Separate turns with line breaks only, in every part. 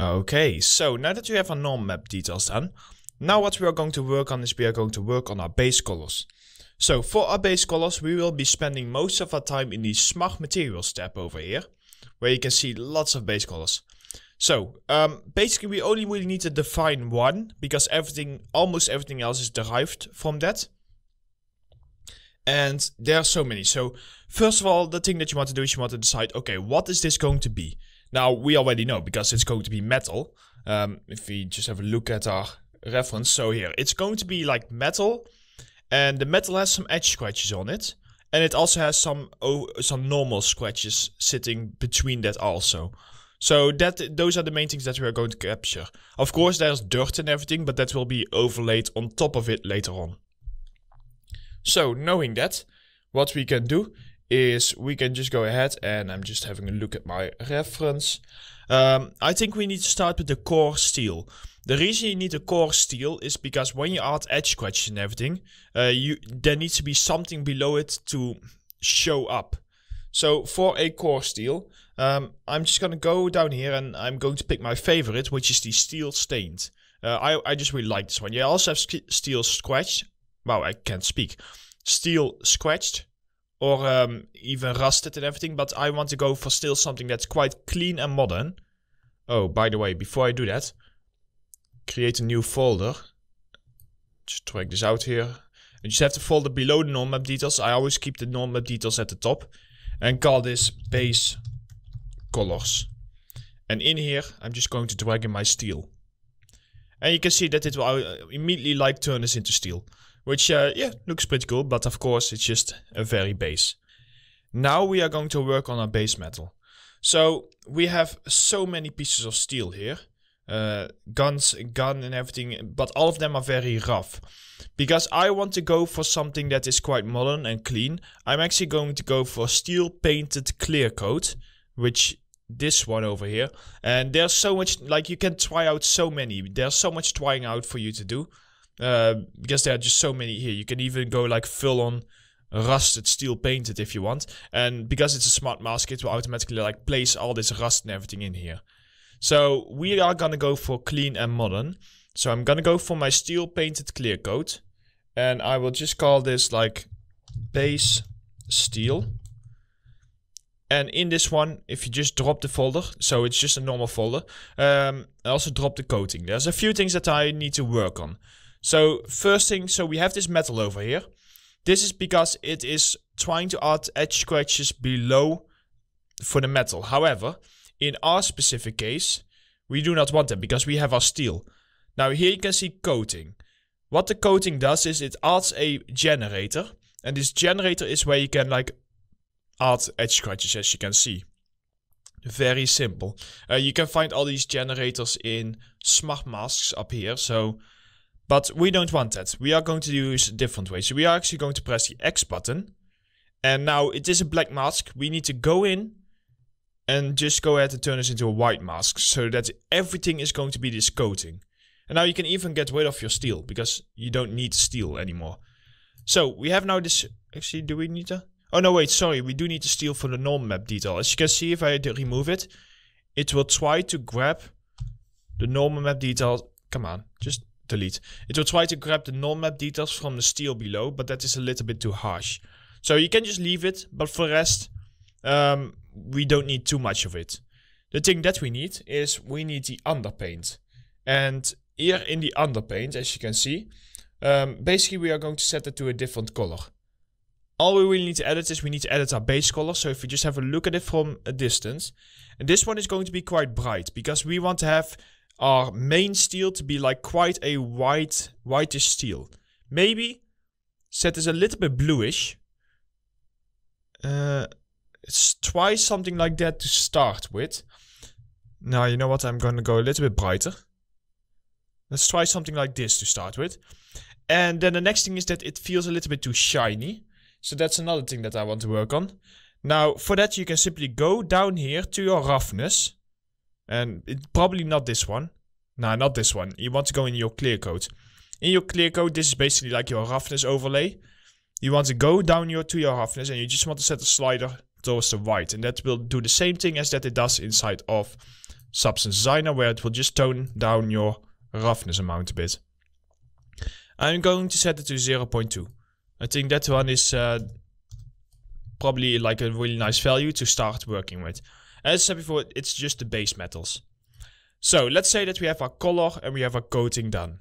Okay, so now that you have our norm map details done, now what we are going to work on is we are going to work on our base colors. So for our base colors, we will be spending most of our time in the Smart Materials tab over here, where you can see lots of base colors. So um, basically we only really need to define one, because everything, almost everything else is derived from that. And there are so many. So first of all, the thing that you want to do is you want to decide, okay, what is this going to be? Now, we already know because it's going to be metal. Um, if we just have a look at our reference, so here, it's going to be like metal. And the metal has some edge scratches on it. And it also has some oh, some normal scratches sitting between that also. So that those are the main things that we are going to capture. Of course, there's dirt and everything, but that will be overlaid on top of it later on. So knowing that, what we can do is we can just go ahead and I'm just having a look at my reference. Um, I think we need to start with the core steel. The reason you need a core steel is because when you add edge scratch and everything, uh, you there needs to be something below it to show up. So for a core steel, um, I'm just going to go down here and I'm going to pick my favorite, which is the steel stained. Uh, I, I just really like this one. You also have steel scratch. Wow, I can't speak steel scratched or um, even rusted and everything, but I want to go for still something that's quite clean and modern. Oh, by the way, before I do that, create a new folder. Just drag this out here. And just have the folder below the normal map details. I always keep the normal map details at the top. And call this base colors. And in here, I'm just going to drag in my steel. And you can see that it will uh, immediately like turn this into steel which uh, yeah looks pretty cool but of course it's just a very base. now we are going to work on our base metal so we have so many pieces of steel here uh, guns gun and everything but all of them are very rough because i want to go for something that is quite modern and clean i'm actually going to go for steel painted clear coat which this one over here and there's so much like you can try out so many there's so much trying out for you to do uh, because there are just so many here. You can even go like full on rusted steel painted if you want. And because it's a smart mask, it will automatically like place all this rust and everything in here. So we are gonna go for clean and modern. So I'm gonna go for my steel painted clear coat. And I will just call this like base steel. And in this one, if you just drop the folder, so it's just a normal folder, um, I also drop the coating. There's a few things that I need to work on. So first thing, so we have this metal over here. This is because it is trying to add edge scratches below for the metal. However, in our specific case, we do not want them because we have our steel. Now here you can see coating. What the coating does is it adds a generator. And this generator is where you can like add edge scratches as you can see. Very simple. Uh, you can find all these generators in smart masks up here. So but we don't want that. We are going to use a different way. So we are actually going to press the X button. And now it is a black mask. We need to go in and just go ahead and turn this into a white mask so that everything is going to be this coating. And now you can even get rid of your steel because you don't need steel anymore. So we have now this, actually do we need to? Oh no wait, sorry, we do need to steal for the normal map detail. As you can see if I remove it, it will try to grab the normal map detail. Come on, just delete. It will try to grab the normal map details from the steel below, but that is a little bit too harsh. So you can just leave it, but for the rest, um, we don't need too much of it. The thing that we need is we need the underpaint. And here in the underpaint, as you can see, um, basically we are going to set it to a different color. All we really need to edit is we need to edit our base color. So if we just have a look at it from a distance. And this one is going to be quite bright because we want to have our main steel to be like quite a white, whitish steel. Maybe set this a little bit bluish. Uh, it's twice something like that to start with. Now, you know what? I'm going to go a little bit brighter. Let's try something like this to start with. And then the next thing is that it feels a little bit too shiny. So that's another thing that I want to work on. Now, for that you can simply go down here to your roughness. And probably not this one. No, not this one. You want to go in your clear coat. In your clear coat, this is basically like your roughness overlay. You want to go down your to your roughness and you just want to set the slider towards the white. And that will do the same thing as that it does inside of Substance Designer where it will just tone down your roughness amount a bit. I'm going to set it to 0.2. I think that one is uh, probably like a really nice value to start working with. As I said before, it's just the base metals. So let's say that we have our color and we have our coating done.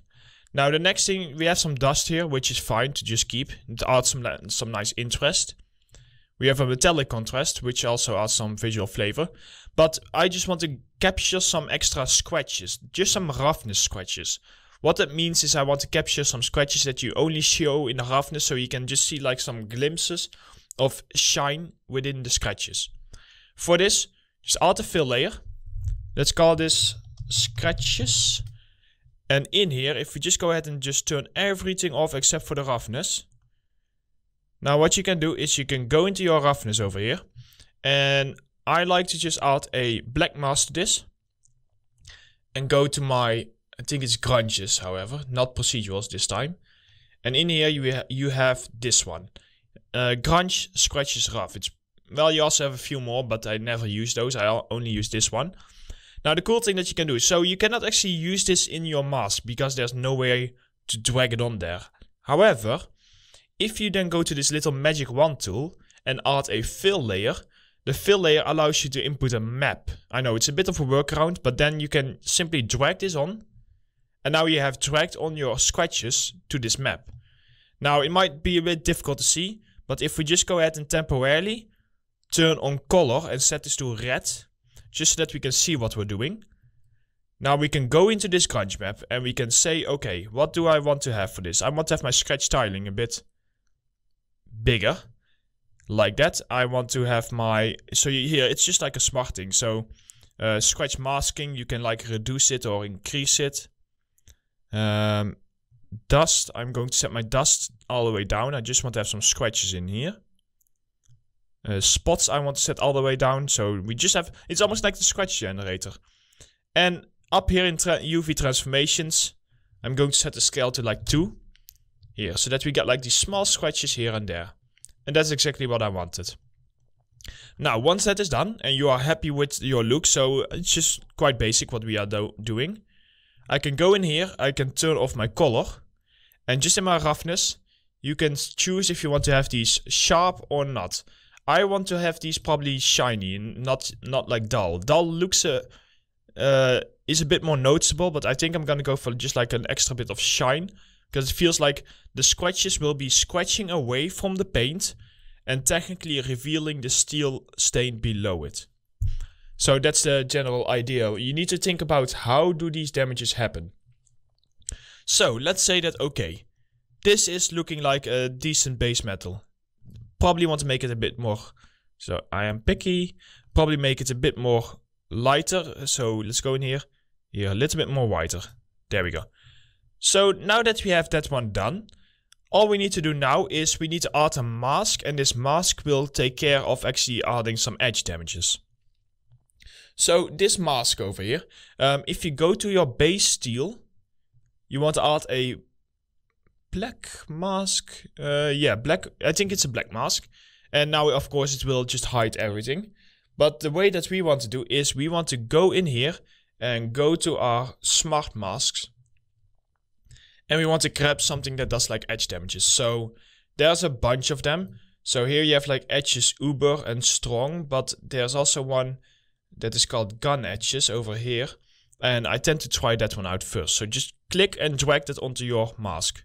Now the next thing, we have some dust here, which is fine to just keep. It adds some, some nice interest. We have a metallic contrast, which also adds some visual flavor. But I just want to capture some extra scratches, just some roughness scratches. What that means is I want to capture some scratches that you only show in the roughness, so you can just see like some glimpses of shine within the scratches. For this, just fill layer. Let's call this scratches. And in here, if we just go ahead and just turn everything off except for the roughness. Now what you can do is you can go into your roughness over here. And I like to just add a black mask to this. And go to my, I think it's grunges however, not procedurals this time. And in here you, ha you have this one. Uh, grunge scratches rough. It's well, you also have a few more, but I never use those. I only use this one. Now, the cool thing that you can do, so you cannot actually use this in your mask because there's no way to drag it on there. However, if you then go to this little magic wand tool and add a fill layer, the fill layer allows you to input a map. I know it's a bit of a workaround, but then you can simply drag this on. And now you have dragged on your scratches to this map. Now it might be a bit difficult to see, but if we just go ahead and temporarily turn on color and set this to red just so that we can see what we're doing. Now we can go into this grunge map and we can say, okay, what do I want to have for this? I want to have my scratch tiling a bit bigger. Like that. I want to have my, so you, here, it's just like a smarting. So uh, scratch masking, you can like reduce it or increase it. Um, dust, I'm going to set my dust all the way down. I just want to have some scratches in here uh, spots I want to set all the way down. So we just have, it's almost like the scratch generator. And up here in tra UV transformations, I'm going to set the scale to like 2 here. So that we get like these small scratches here and there. And that's exactly what I wanted. Now, once that is done and you are happy with your look, so it's just quite basic what we are do doing. I can go in here, I can turn off my color. And just in my roughness, you can choose if you want to have these sharp or not. I want to have these probably shiny, not not like dull. Dull looks a uh, uh, is a bit more noticeable, but I think I'm gonna go for just like an extra bit of shine because it feels like the scratches will be scratching away from the paint and technically revealing the steel stain below it. So that's the general idea. You need to think about how do these damages happen. So let's say that okay, this is looking like a decent base metal probably want to make it a bit more, so I am picky, probably make it a bit more lighter. So let's go in here, here a little bit more whiter. There we go. So now that we have that one done, all we need to do now is we need to add a mask and this mask will take care of actually adding some edge damages. So this mask over here, um, if you go to your base steel, you want to add a black mask. Uh, yeah, black. I think it's a black mask. And now, of course, it will just hide everything. But the way that we want to do is we want to go in here and go to our smart masks. And we want to grab something that does like edge damages. So there's a bunch of them. So here you have like edges uber and strong, but there's also one that is called gun edges over here. And I tend to try that one out first. So just click and drag that onto your mask.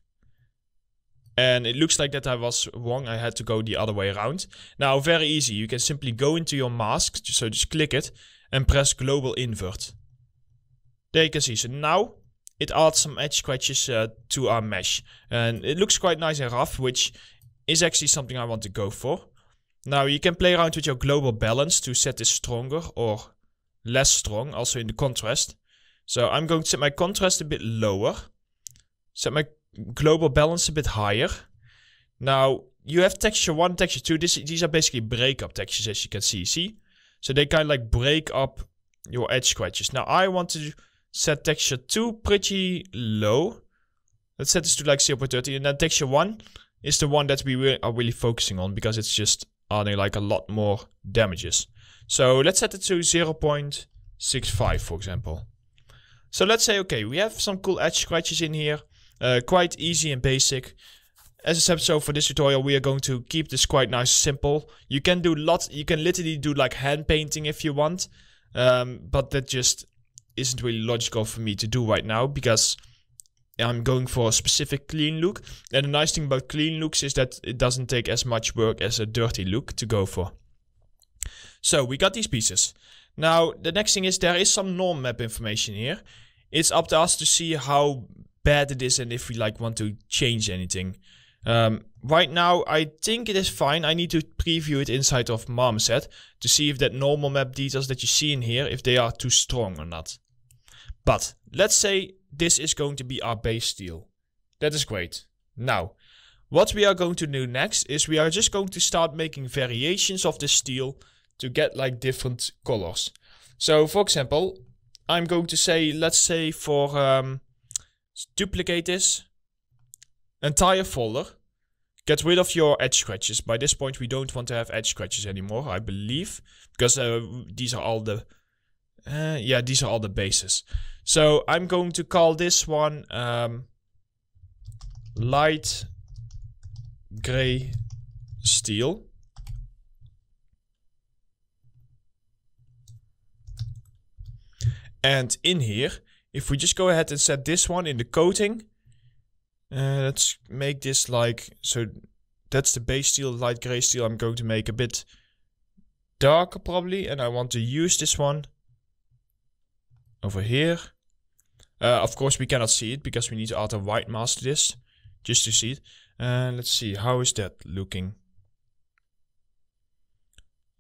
And it looks like that I was wrong. I had to go the other way around. Now, very easy. You can simply go into your mask. So just click it and press global invert. There you can see. So now it adds some edge scratches uh, to our mesh. And it looks quite nice and rough, which is actually something I want to go for. Now you can play around with your global balance to set this stronger or less strong, also in the contrast. So I'm going to set my contrast a bit lower. Set my global balance a bit higher. Now, you have texture 1, texture 2. This, these are basically break-up textures, as you can see. See? So they kind of like break up your edge scratches. Now, I want to set texture 2 pretty low. Let's set this to like 0 0.30. And then texture 1 is the one that we re are really focusing on because it's just adding like a lot more damages. So let's set it to 0 0.65, for example. So let's say, okay, we have some cool edge scratches in here. Uh, quite easy and basic. As I said, so for this tutorial, we are going to keep this quite nice simple. You can do lots, you can literally do like hand painting if you want, um, but that just isn't really logical for me to do right now because I'm going for a specific clean look. And the nice thing about clean looks is that it doesn't take as much work as a dirty look to go for. So we got these pieces. Now, the next thing is there is some norm map information here. It's up to us to see how bad it is and if we like want to change anything. Um, right now, I think it is fine. I need to preview it inside of Marmoset to see if that normal map details that you see in here, if they are too strong or not. But let's say this is going to be our base steel. That is great. Now, what we are going to do next is we are just going to start making variations of this steel to get like different colors. So for example, I'm going to say, let's say for um, duplicate this entire folder. Get rid of your edge scratches. By this point, we don't want to have edge scratches anymore, I believe, because uh, these are all the uh, yeah, these are all the bases. So I'm going to call this one um, light gray steel. And in here, if we just go ahead and set this one in the coating, uh, let's make this like, so that's the base steel, light gray steel I'm going to make a bit darker probably. And I want to use this one over here. Uh, of course, we cannot see it because we need to add a white mask to this just to see it. And uh, let's see, how is that looking?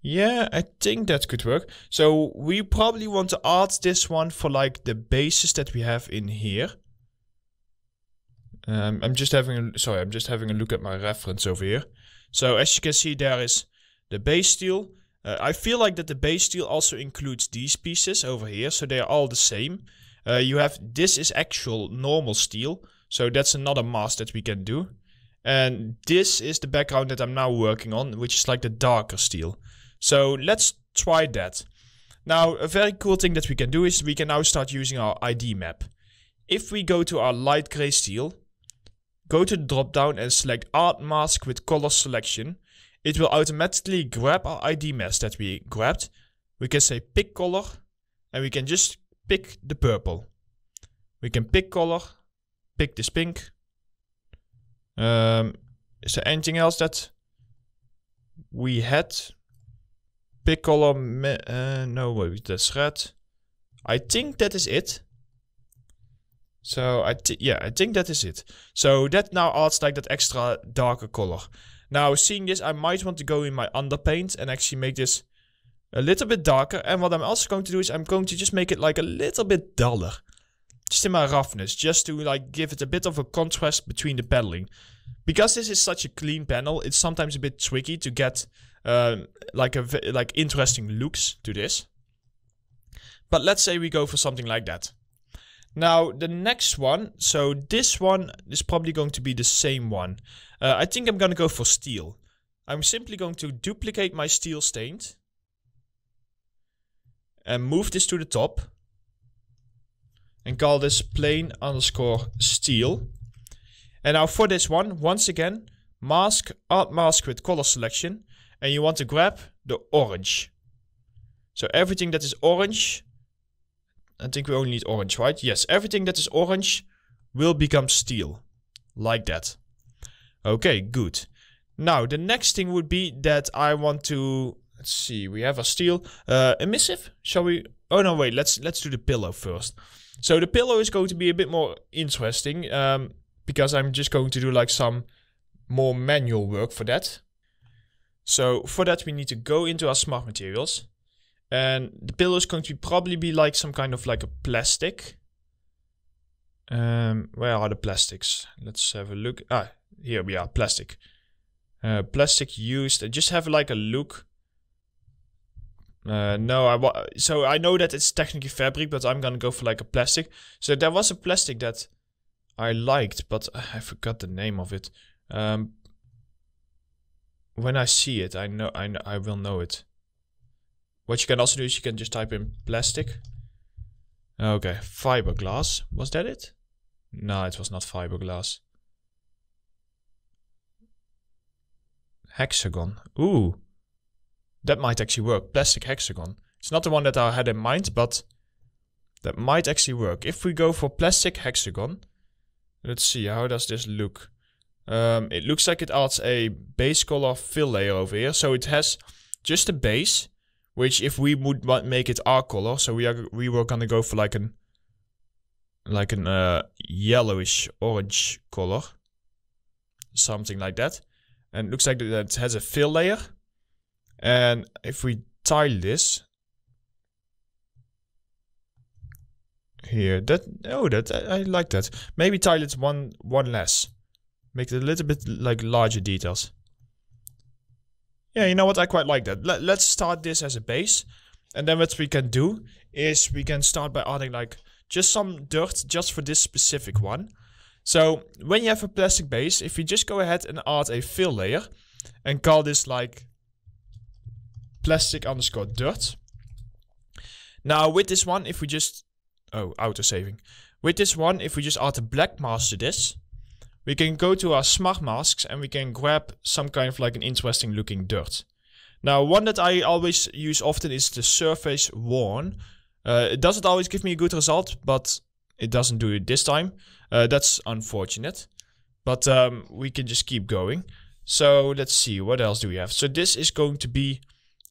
Yeah, I think that could work. So we probably want to add this one for like the bases that we have in here. Um, I'm just having a, sorry, I'm just having a look at my reference over here. So as you can see, there is the base steel. Uh, I feel like that the base steel also includes these pieces over here, so they are all the same. Uh, you have this is actual normal steel, so that's another mask that we can do. And this is the background that I'm now working on, which is like the darker steel. So let's try that. Now, a very cool thing that we can do is we can now start using our ID map. If we go to our light gray steel, go to the drop down and select art mask with color selection, it will automatically grab our ID mask that we grabbed. We can say pick color and we can just pick the purple. We can pick color, pick this pink. Um, is there anything else that we had? pick color, uh, eh, no, wait, that's red. I think that is it. So I yeah, I think that is it. So that now adds like that extra darker color. Now seeing this, I might want to go in my underpaint and actually make this a little bit darker. And what I'm also going to do is I'm going to just make it like a little bit duller. Just in my roughness, just to like give it a bit of a contrast between the paneling. Because this is such a clean panel, it's sometimes a bit tricky to get um, like a like interesting looks to this. But let's say we go for something like that. Now the next one, so this one is probably going to be the same one. Uh, I think I'm going to go for steel. I'm simply going to duplicate my steel stained and move this to the top and call this plain underscore steel. And now for this one, once again, mask, art mask with color selection, and you want to grab the orange. So everything that is orange, I think we only need orange, right? Yes, everything that is orange will become steel, like that. Okay, good. Now, the next thing would be that I want to, let's see, we have a steel, uh, emissive, shall we? Oh no, wait, let's, let's do the pillow first. So the pillow is going to be a bit more interesting, um, because I'm just going to do like some more manual work for that. So for that, we need to go into our smart materials. And the pillow is going to probably be like some kind of like a plastic. Um, where are the plastics? Let's have a look. Ah, here we are, plastic. Uh, plastic used. Just have like a look. Uh, no, I so I know that it's technically fabric, but I'm gonna go for like a plastic. So there was a plastic that I liked, but I forgot the name of it. Um, when I see it, I know I I will know it. What you can also do is you can just type in plastic. Okay, fiberglass. Was that it? No, it was not fiberglass. Hexagon. Ooh. That might actually work. Plastic hexagon. It's not the one that I had in mind, but that might actually work. If we go for plastic hexagon, let's see, how does this look? Um, it looks like it adds a base color fill layer over here. So it has just a base, which if we would make it our color, so we are we were gonna go for like an like an uh, yellowish orange color, something like that. And it looks like that has a fill layer. And if we tile this here, that oh that I, I like that. Maybe tile it one one less. Make it a little bit like larger details. Yeah, you know what? I quite like that. Let, let's start this as a base. And then what we can do is we can start by adding like just some dirt just for this specific one. So when you have a plastic base, if you just go ahead and add a fill layer and call this like plastic underscore dirt. Now with this one, if we just, oh, auto saving. With this one, if we just add a black mask to this, we can go to our smart masks and we can grab some kind of like an interesting looking dirt. Now, one that I always use often is the surface worn. Uh, it doesn't always give me a good result, but it doesn't do it this time. Uh, that's unfortunate, but um, we can just keep going. So let's see, what else do we have? So this is going to be,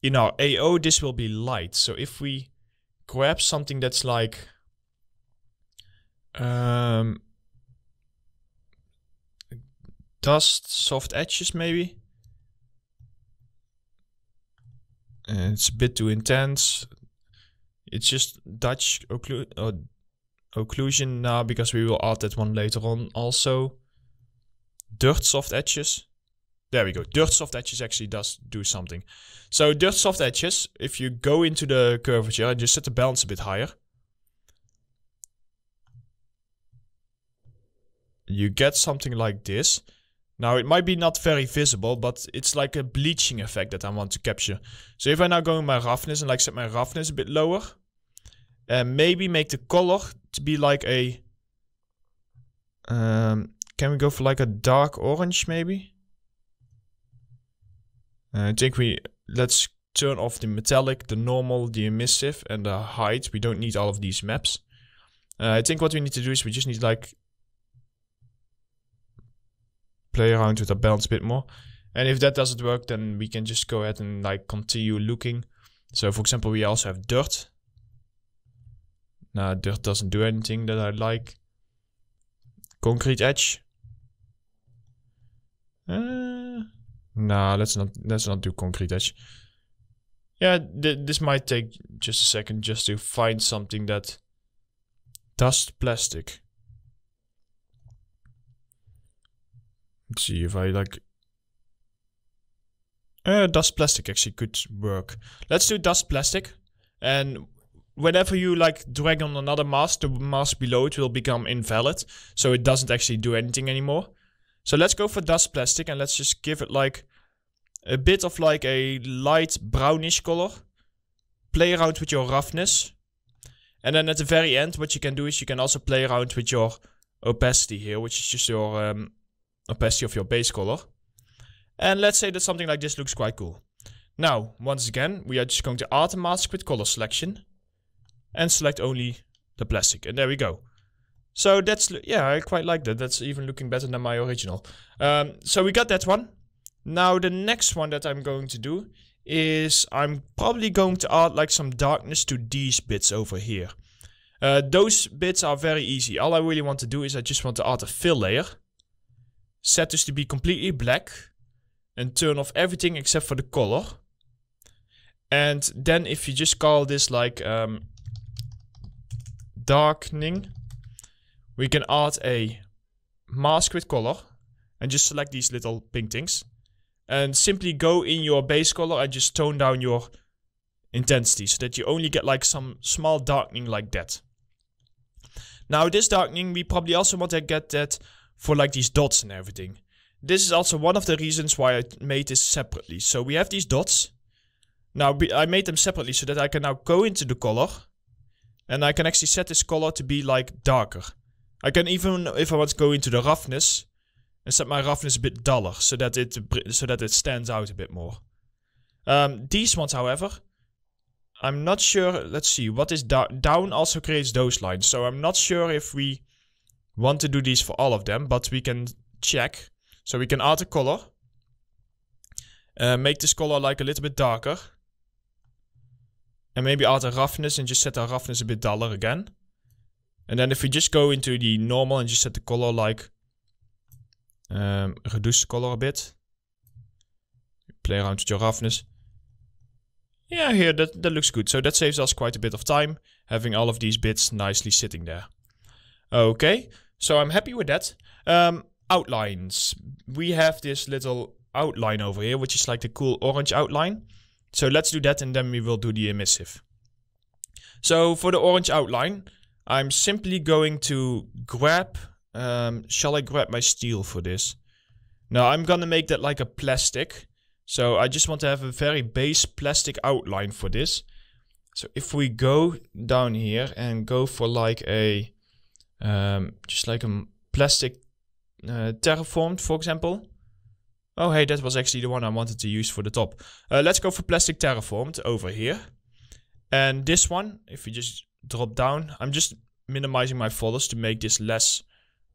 in our AO, this will be light. So if we grab something that's like, um, dust, soft edges maybe. Eh, it's a bit too intense. It's just Dutch occlu uh, occlusion now because we will add that one later on also. Dirt soft edges. There we go. Dirt soft edges actually does do something. So dirt soft edges, if you go into the curvature and just set the balance a bit higher, you get something like this. Now it might be not very visible, but it's like a bleaching effect that I want to capture. So if I now go in my roughness and like set my roughness a bit lower, and maybe make the color to be like a, um, can we go for like a dark orange maybe? Uh, I think we, let's turn off the metallic, the normal, the emissive and the height. We don't need all of these maps. Uh, I think what we need to do is we just need like play around with the balance a bit more. And if that doesn't work, then we can just go ahead and like continue looking. So for example, we also have dirt. Now dirt doesn't do anything that I like. Concrete edge. Uh, nah, let's not let's not do concrete edge. Yeah, th this might take just a second just to find something that dust plastic. see if I like... Uh, eh, dust plastic actually could work. Let's do dust plastic. And whenever you like drag on another mask, the mask below it will become invalid. So it doesn't actually do anything anymore. So let's go for dust plastic and let's just give it like a bit of like a light brownish color. Play around with your roughness. And then at the very end, what you can do is you can also play around with your opacity here, which is just your um, opacity of your base color. And let's say that something like this looks quite cool. Now, once again, we are just going to add a mask with color selection and select only the plastic. And there we go. So that's, yeah, I quite like that. That's even looking better than my original. Um, so we got that one. Now the next one that I'm going to do is I'm probably going to add like some darkness to these bits over here. Uh, those bits are very easy. All I really want to do is I just want to add a fill layer set this to be completely black and turn off everything except for the color. And then if you just call this like um, darkening, we can add a mask with color and just select these little pink things. And simply go in your base color and just tone down your intensity so that you only get like some small darkening like that. Now this darkening, we probably also want to get that for like these dots and everything. This is also one of the reasons why I made this separately. So we have these dots. Now I made them separately so that I can now go into the color. And I can actually set this color to be like darker. I can even, if I want to go into the roughness, and set my roughness a bit duller so that it, so that it stands out a bit more. Um, these ones, however, I'm not sure. Let's see. What is Down also creates those lines. So I'm not sure if we want to do these for all of them, but we can check. So we can add a color. Uh, make this color like a little bit darker. And maybe add a roughness and just set the roughness a bit duller again. And then if we just go into the normal and just set the color like... Um, reduce color a bit. Play around with your roughness. Yeah, here, that, that looks good. So that saves us quite a bit of time, having all of these bits nicely sitting there. Okay, so I'm happy with that. Um, outlines. We have this little outline over here, which is like the cool orange outline. So let's do that and then we will do the emissive. So for the orange outline, I'm simply going to grab, um, shall I grab my steel for this? Now I'm gonna make that like a plastic. So I just want to have a very base plastic outline for this. So if we go down here and go for like a um, just like a plastic uh, eh, terraformed, for example. Oh, hey, that was actually the one I wanted to use for the top. Uh, let's go for plastic terraformed over here. And this one, if we just drop down, I'm just minimizing my folders to make this less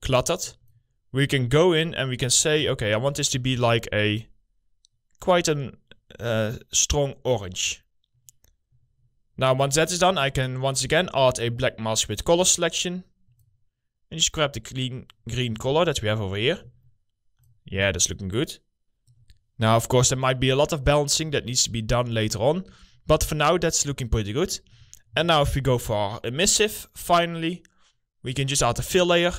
cluttered. We can go in and we can say, okay, I want this to be like a quite a uh, eh, strong orange. Now, once that is done, I can once again add a black mask with color selection. And just grab the clean green color that we have over here. Yeah, that's looking good. Now, of course, there might be a lot of balancing that needs to be done later on. But for now, that's looking pretty good. And now if we go for our emissive, finally, we can just add a fill layer.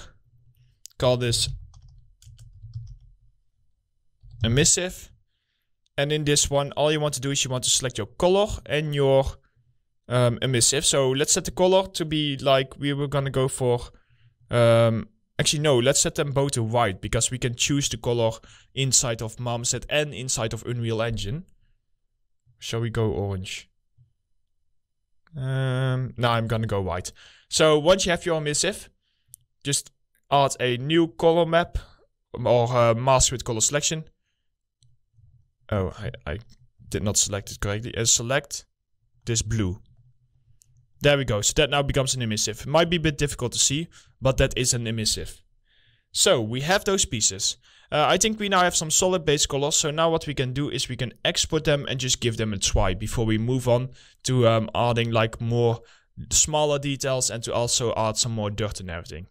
Call this emissive. And in this one, all you want to do is you want to select your color and your um, emissive. So let's set the color to be like, we were going to go for um, actually, no, let's set them both to white because we can choose the color inside of Marmoset and inside of Unreal Engine. Shall we go orange? Um, no, I'm gonna go white. So once you have your missive, just add a new color map um, or uh, mask with color selection. Oh, I, I did not select it correctly. And uh, select this blue. There we go. So that now becomes an emissive. It might be a bit difficult to see, but that is an emissive. So we have those pieces. Uh, I think we now have some solid base colors. So now what we can do is we can export them and just give them a try before we move on to um, adding like more smaller details and to also add some more dirt and everything.